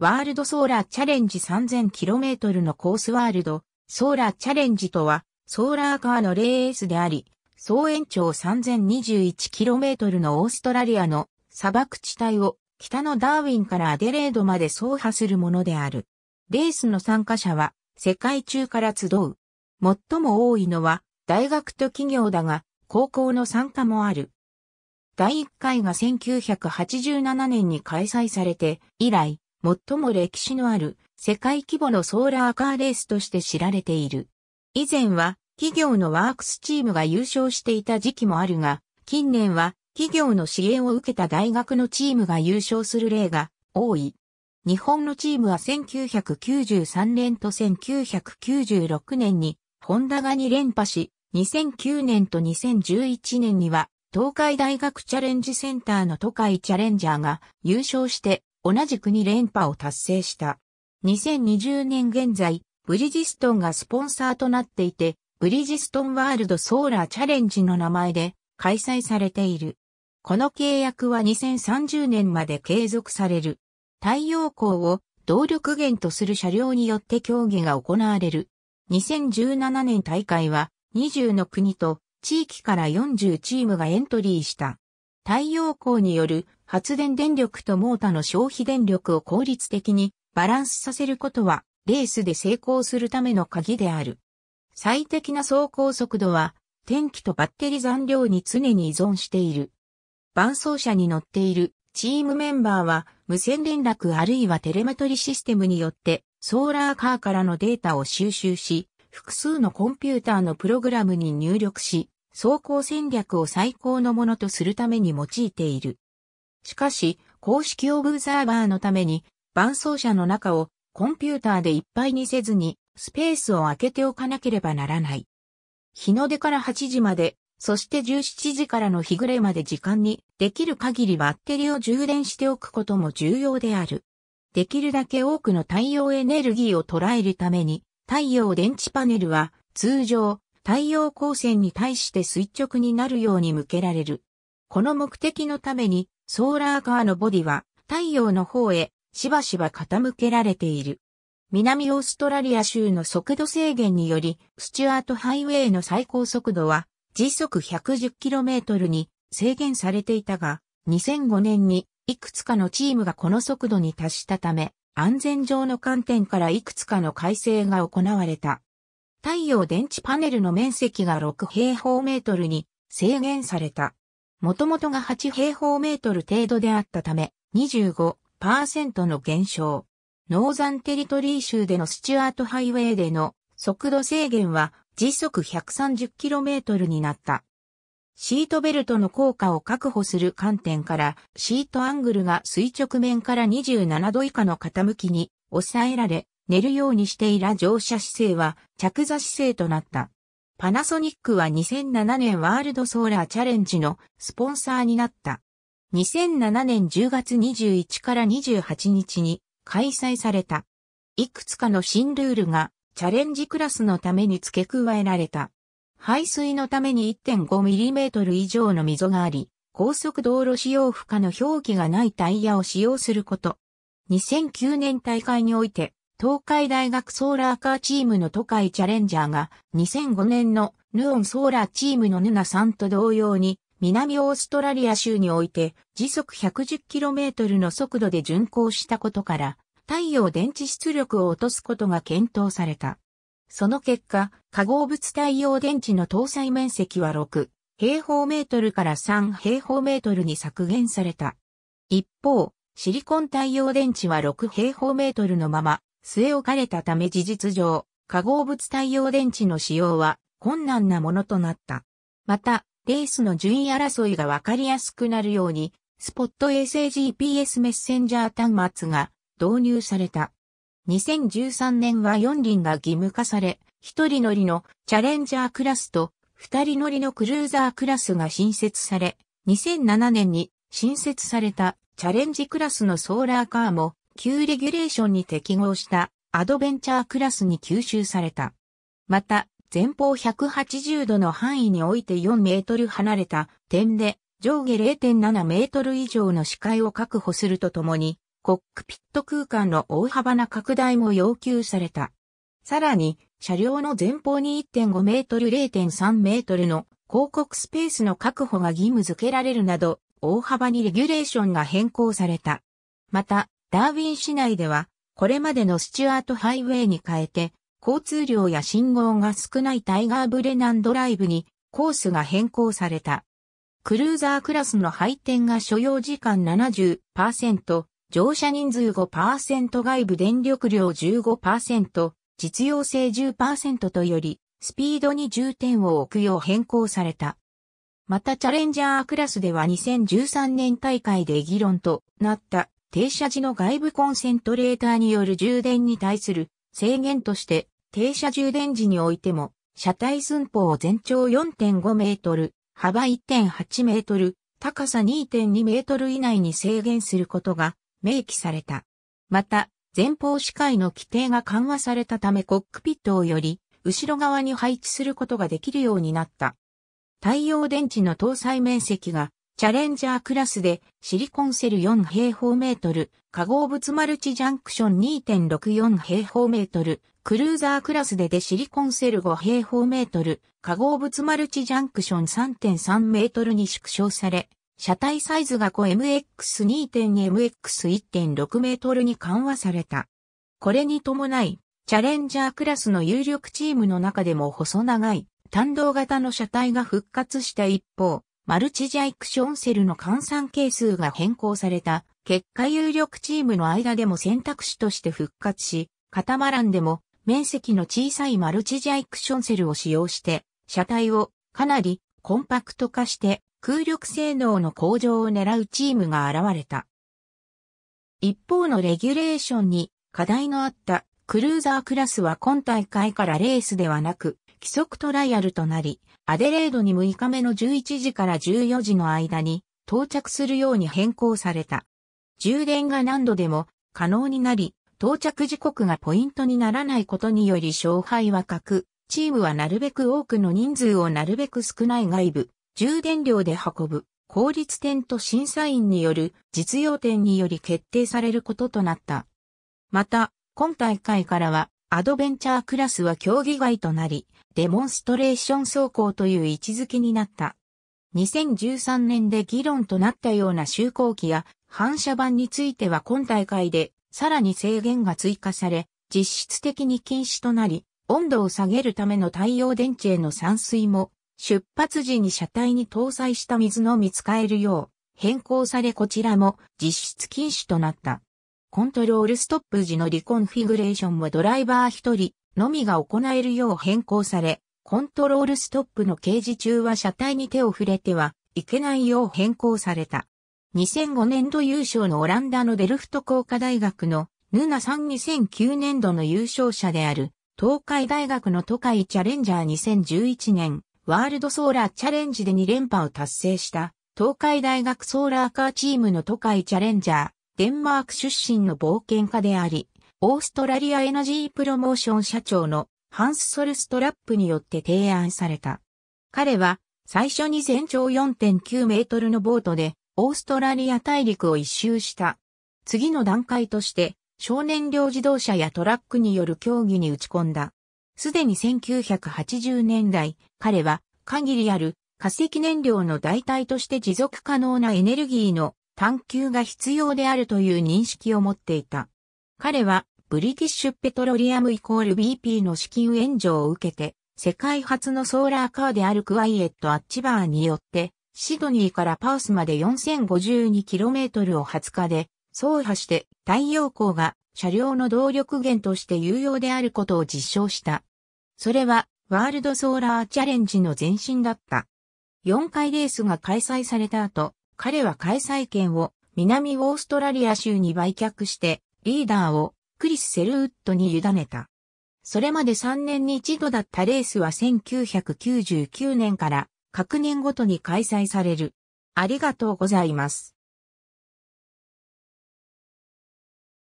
ワールドソーラーチャレンジ 3000km のコースワールド、ソーラーチャレンジとは、ソーラーカーのレースであり、総延長 3021km のオーストラリアの砂漠地帯を北のダーウィンからアデレードまで走破するものである。レースの参加者は世界中から集う。最も多いのは大学と企業だが、高校の参加もある。第1回が1987年に開催されて、以来、最も歴史のある世界規模のソーラーカーレースとして知られている。以前は企業のワークスチームが優勝していた時期もあるが、近年は企業の支援を受けた大学のチームが優勝する例が多い。日本のチームは1993年と1996年にホンダが2連覇し、2009年と2011年には東海大学チャレンジセンターの都会チャレンジャーが優勝して同じく2連覇を達成した。2020年現在、ブリヂストンがスポンサーとなっていて、ブリヂストンワールドソーラーチャレンジの名前で開催されている。この契約は2030年まで継続される。太陽光を動力源とする車両によって競技が行われる。2017年大会は20の国と地域から40チームがエントリーした。太陽光による発電電力とモータの消費電力を効率的にバランスさせることはレースで成功するための鍵である。最適な走行速度は天気とバッテリー残量に常に依存している。伴走車に乗っているチームメンバーは無線連絡あるいはテレメトリシステムによってソーラーカーからのデータを収集し、複数のコンピューターのプログラムに入力し、走行戦略を最高のものとするために用いている。しかし、公式オブザーバーのために、伴走者の中をコンピューターでいっぱいにせずに、スペースを空けておかなければならない。日の出から8時まで、そして17時からの日暮れまで時間に、できる限りバッテリーを充電しておくことも重要である。できるだけ多くの太陽エネルギーを捉えるために、太陽電池パネルは通常太陽光線に対して垂直になるように向けられる。この目的のために、ソーラーカーのボディは太陽の方へしばしば傾けられている。南オーストラリア州の速度制限により、スチュアートハイウェイの最高速度は時速 110km に制限されていたが、2005年にいくつかのチームがこの速度に達したため、安全上の観点からいくつかの改正が行われた。太陽電池パネルの面積が6平方メートルに制限された。もともとが8平方メートル程度であったため、25%の減少。ノーザンテリトリー州でのスチュアートハイウェイでの速度制限は時速 130km になった。シートベルトの効果を確保する観点から、シートアングルが垂直面から27度以下の傾きに抑えられ、寝るようにしていら乗車姿勢は着座姿勢となった。パナソニックは2007年ワールドソーラーチャレンジのスポンサーになった。2007年10月21から28日に開催された。いくつかの新ルールがチャレンジクラスのために付け加えられた。排水のために 1.5mm 以上の溝があり、高速道路使用負荷の表記がないタイヤを使用すること。2009年大会において、東海大学ソーラーカーチームの都会チャレンジャーが2005年のヌオンソーラーチームのヌナさんと同様に南オーストラリア州において時速 110km の速度で巡航したことから太陽電池出力を落とすことが検討された。その結果、化合物太陽電池の搭載面積は6平方メートルから3平方メートルに削減された。一方、シリコン太陽電池は6平方メートルのまま据え置かれたため事実上、化合物太陽電池の使用は困難なものとなった。また、レースの順位争いがわかりやすくなるように、スポット衛星 GPS メッセンジャー端末が導入された。2013年は4輪が義務化され、1人乗りのチャレンジャークラスと2人乗りのクルーザークラスが新設され、2007年に新設されたチャレンジクラスのソーラーカーも旧レギュレーションに適合したアドベンチャークラスに吸収された。また、前方180度の範囲において4メートル離れた点で上下0.7メートル以上の視界を確保するとともに、コックピット空間の大幅な拡大も要求された。さらに、車両の前方に1.5メートル0.3メートルの広告スペースの確保が義務付けられるなど、大幅にレギュレーションが変更された。また、ダーウィン市内では、これまでのスチュアートハイウェイに変えて、交通量や信号が少ないタイガーブレナンドライブにコースが変更された。クルーザークラスの配点が所要時間70%、乗車人数5%外部電力量15%、実用性10%とより、スピードに重点を置くよう変更された。またチャレンジャークラスでは2013年大会で議論となった停車時の外部コンセントレーターによる充電に対する制限として、停車充電時においても、車体寸法を全長4.5メートル、幅1.8メートル、高さ2.2メートル以内に制限することが明記された。また、前方視界の規定が緩和されたためコックピットをより後ろ側に配置することができるようになった。太陽電池の搭載面積がチャレンジャークラスでシリコンセル4平方メートル、化合物マルチジャンクション2.64平方メートル、クルーザークラスででシリコンセル5平方メートル、化合物マルチジャンクション3.3メートルに縮小され、車体サイズが 5MX2.MX1.6 メートルに緩和された。これに伴い、チャレンジャークラスの有力チームの中でも細長い、単動型の車体が復活した一方、マルチジャイクションセルの換算係数が変更された結果有力チームの間でも選択肢として復活し、カタマランでも面積の小さいマルチジャイクションセルを使用して車体をかなりコンパクト化して空力性能の向上を狙うチームが現れた。一方のレギュレーションに課題のあったクルーザークラスは今大会からレースではなく規則トライアルとなり、アデレードに6日目の11時から14時の間に到着するように変更された。充電が何度でも可能になり、到着時刻がポイントにならないことにより勝敗は確、チームはなるべく多くの人数をなるべく少ない外部、充電量で運ぶ、効率点と審査員による実用点により決定されることとなった。また、今大会からはアドベンチャークラスは競技外となり、デモンストレーション走行という位置づけになった。2013年で議論となったような就航機や反射板については今大会でさらに制限が追加され、実質的に禁止となり、温度を下げるための太陽電池への散水も、出発時に車体に搭載した水のみ使えるよう変更されこちらも実質禁止となった。コントロールストップ時のリコンフィグレーションもドライバー一人のみが行えるよう変更され、コントロールストップの掲示中は車体に手を触れてはいけないよう変更された。2005年度優勝のオランダのデルフト工科大学のヌナさん2009年度の優勝者である東海大学の都会チャレンジャー2011年ワールドソーラーチャレンジで2連覇を達成した東海大学ソーラーカーチームの都会チャレンジャーデンマーク出身の冒険家であり、オーストラリアエナジープロモーション社長のハンス・ソルストラップによって提案された。彼は最初に全長4.9メートルのボートでオーストラリア大陸を一周した。次の段階として少年量自動車やトラックによる競技に打ち込んだ。すでに1980年代、彼は限りある化石燃料の代替として持続可能なエネルギーの探求が必要であるという認識を持っていた。彼は、ブリティッシュペトロリアムイコール BP の資金援助を受けて、世界初のソーラーカーであるクワイエット・アッチバーによって、シドニーからパースまで 4052km を20日で、走破して太陽光が車両の動力源として有用であることを実証した。それは、ワールドソーラーチャレンジの前身だった。4回レースが開催された後、彼は開催権を南オーストラリア州に売却してリーダーをクリス・セルウッドに委ねた。それまで3年に一度だったレースは1999年から各年ごとに開催される。ありがとうございます。